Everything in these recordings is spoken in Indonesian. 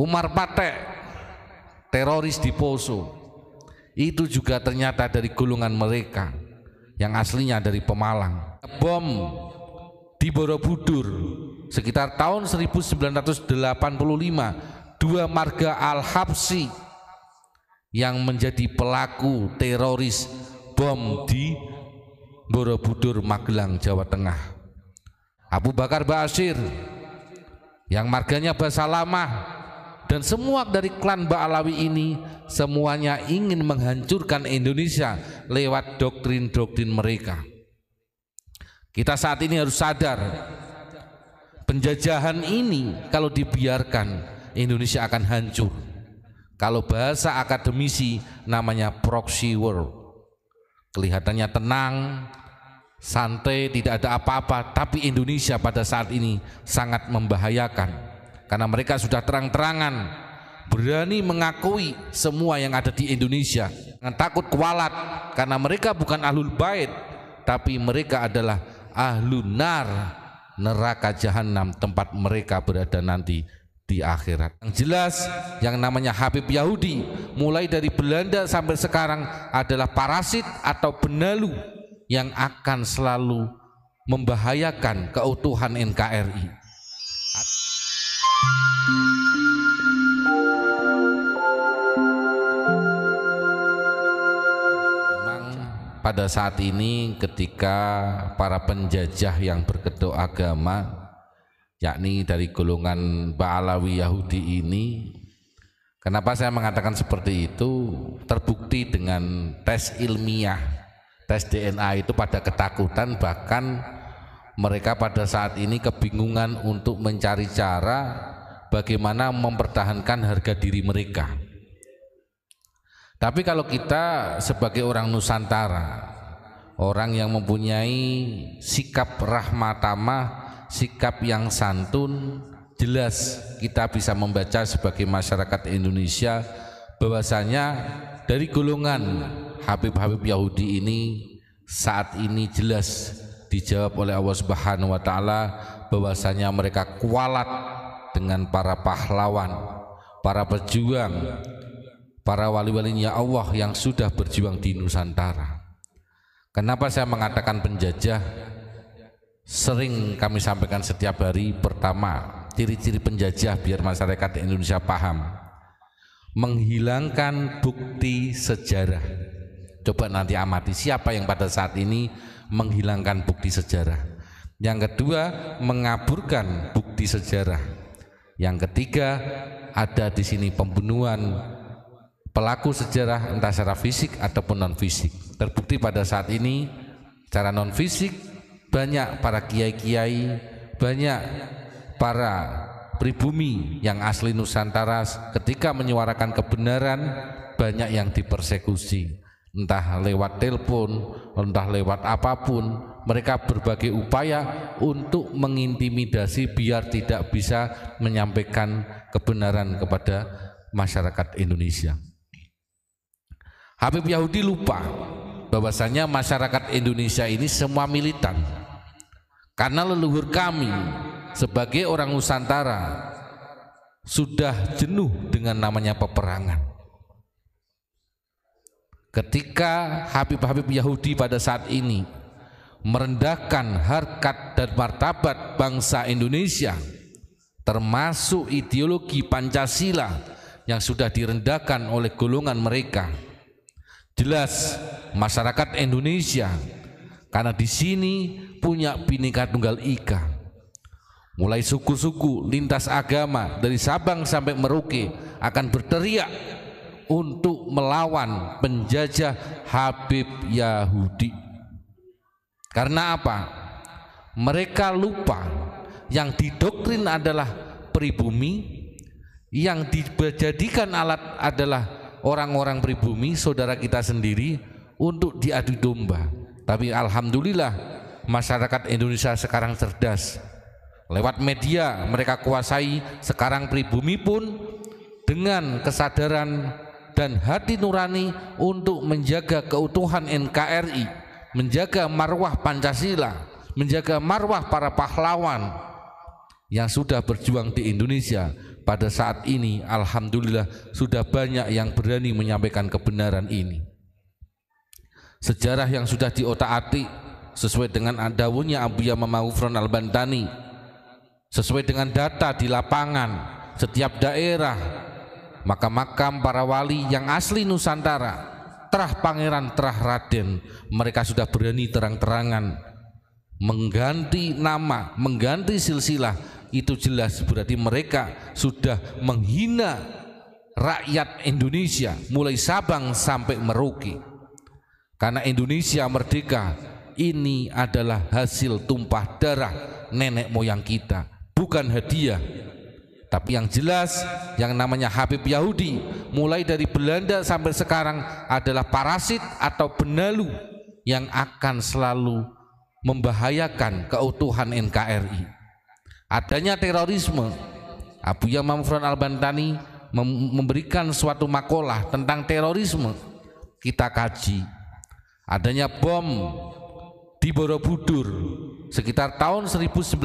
Umar Patek teroris di Poso itu juga ternyata dari golongan mereka yang aslinya dari Pemalang bom di Borobudur sekitar tahun 1985 dua marga Al-Habsi yang menjadi pelaku teroris bom di Borobudur Magelang Jawa Tengah Abu Bakar Basir yang marganya Basalamah dan semua dari klan Ba'alawi ini semuanya ingin menghancurkan Indonesia lewat doktrin-doktrin mereka kita saat ini harus sadar penjajahan ini kalau dibiarkan Indonesia akan hancur kalau bahasa akademisi namanya proxy World kelihatannya tenang santai tidak ada apa-apa tapi Indonesia pada saat ini sangat membahayakan karena mereka sudah terang-terangan berani mengakui semua yang ada di Indonesia dengan takut kualat karena mereka bukan ahlul bait tapi mereka adalah ahlun nar neraka jahanam tempat mereka berada nanti di akhirat. Yang jelas yang namanya Habib Yahudi mulai dari Belanda sampai sekarang adalah parasit atau benalu yang akan selalu membahayakan keutuhan NKRI. Memang pada saat ini ketika para penjajah yang berkedok agama yakni dari golongan Ba'alawi Yahudi ini Kenapa saya mengatakan seperti itu? Terbukti dengan tes ilmiah, tes DNA itu pada ketakutan bahkan mereka pada saat ini kebingungan untuk mencari cara bagaimana mempertahankan harga diri mereka. Tapi kalau kita sebagai orang Nusantara, orang yang mempunyai sikap rahmatama, sikap yang santun, jelas kita bisa membaca sebagai masyarakat Indonesia bahwasanya dari golongan Habib-Habib Yahudi ini saat ini jelas dijawab oleh Allah Subhanahu wa taala bahwasanya mereka kualat dengan para pahlawan, para pejuang, para wali-walinya Allah yang sudah berjuang di Nusantara. Kenapa saya mengatakan penjajah? Sering kami sampaikan setiap hari pertama, ciri-ciri penjajah biar masyarakat Indonesia paham. Menghilangkan bukti sejarah. Coba nanti amati siapa yang pada saat ini menghilangkan bukti sejarah. Yang kedua, mengaburkan bukti sejarah. Yang ketiga, ada di sini pembunuhan pelaku sejarah entah secara fisik ataupun non fisik. Terbukti pada saat ini secara non fisik banyak para kiai-kiai, banyak para pribumi yang asli Nusantara ketika menyuarakan kebenaran banyak yang dipersekusi entah lewat telepon, entah lewat apapun mereka berbagai upaya untuk mengintimidasi biar tidak bisa menyampaikan kebenaran kepada masyarakat Indonesia. Habib Yahudi lupa bahwasanya masyarakat Indonesia ini semua militan. Karena leluhur kami sebagai orang Nusantara sudah jenuh dengan namanya peperangan. Ketika Habib-Habib Yahudi pada saat ini merendahkan harkat dan martabat bangsa Indonesia termasuk ideologi Pancasila yang sudah direndahkan oleh golongan mereka jelas masyarakat Indonesia karena di sini punya Bhinneka Tunggal Ika mulai suku-suku lintas agama dari Sabang sampai Merauke akan berteriak untuk melawan penjajah Habib Yahudi karena apa? Mereka lupa yang didoktrin adalah pribumi, yang dijadikan alat adalah orang-orang pribumi, saudara kita sendiri untuk diadu domba. Tapi alhamdulillah masyarakat Indonesia sekarang cerdas. Lewat media mereka kuasai sekarang pribumi pun dengan kesadaran dan hati nurani untuk menjaga keutuhan NKRI menjaga marwah Pancasila, menjaga marwah para pahlawan yang sudah berjuang di Indonesia pada saat ini alhamdulillah sudah banyak yang berani menyampaikan kebenaran ini. Sejarah yang sudah diotak-atik sesuai dengan adawunya Abu Yamama Ufran Al-Bantani sesuai dengan data di lapangan setiap daerah maka makam para wali yang asli Nusantara terah pangeran terah raden mereka sudah berani terang-terangan mengganti nama mengganti silsilah itu jelas berarti mereka sudah menghina rakyat Indonesia mulai Sabang sampai Merauke karena Indonesia merdeka ini adalah hasil tumpah darah nenek moyang kita bukan hadiah tapi yang jelas yang namanya Habib Yahudi mulai dari Belanda sampai sekarang adalah parasit atau benalu yang akan selalu membahayakan keutuhan NKRI. Adanya terorisme, Abu Yamam Fran Al-Bantani memberikan suatu makalah tentang terorisme. Kita kaji. Adanya bom di Borobudur sekitar tahun 1985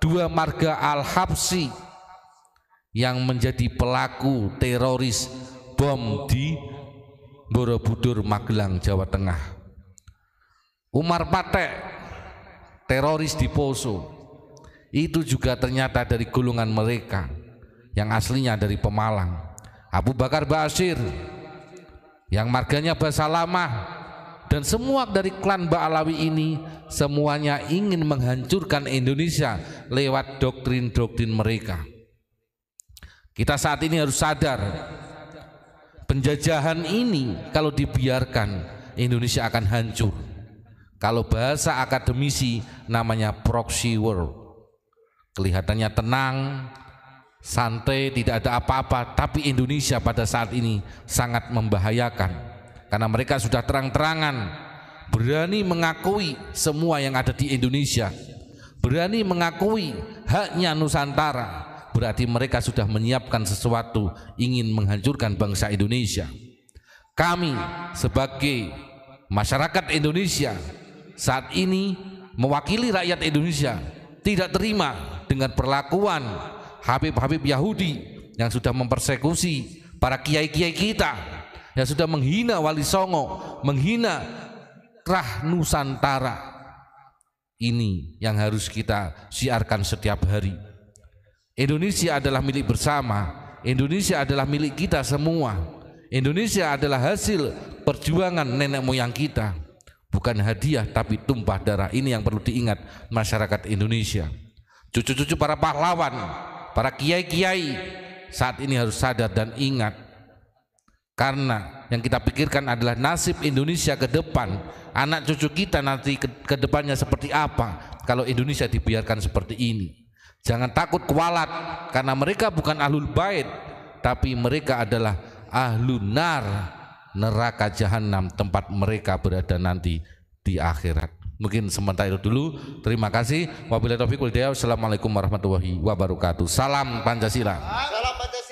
dua marga Al-Habsi yang menjadi pelaku teroris bom di Borobudur Magelang Jawa Tengah Umar Patek teroris di Poso itu juga ternyata dari gulungan mereka yang aslinya dari Pemalang Abu Bakar Basir yang marganya Basalamah dan semua dari klan Ba'alawi ini semuanya ingin menghancurkan Indonesia lewat doktrin-doktrin mereka. Kita saat ini harus sadar penjajahan ini kalau dibiarkan Indonesia akan hancur. Kalau bahasa akademisi namanya proxy world Kelihatannya tenang, santai, tidak ada apa-apa, tapi Indonesia pada saat ini sangat membahayakan karena mereka sudah terang-terangan berani mengakui semua yang ada di Indonesia berani mengakui haknya Nusantara berarti mereka sudah menyiapkan sesuatu ingin menghancurkan bangsa Indonesia kami sebagai masyarakat Indonesia saat ini mewakili rakyat Indonesia tidak terima dengan perlakuan Habib-Habib Yahudi yang sudah mempersekusi para kiai-kiai kita yang sudah menghina Wali Songo, menghina Rah Nusantara. Ini yang harus kita siarkan setiap hari. Indonesia adalah milik bersama, Indonesia adalah milik kita semua. Indonesia adalah hasil perjuangan nenek moyang kita. Bukan hadiah tapi tumpah darah. Ini yang perlu diingat masyarakat Indonesia. Cucu-cucu para pahlawan, para kiai-kiai saat ini harus sadar dan ingat karena yang kita pikirkan adalah nasib Indonesia ke depan, anak cucu kita nanti ke, depannya seperti apa kalau Indonesia dibiarkan seperti ini. Jangan takut kualat karena mereka bukan ahlul bait tapi mereka adalah ahlun nar neraka jahanam tempat mereka berada nanti di akhirat. Mungkin sementara itu dulu. Terima kasih. Wabillahi taufiq wal Assalamualaikum warahmatullahi wabarakatuh. Salam Pancasila. Salam Pancasila.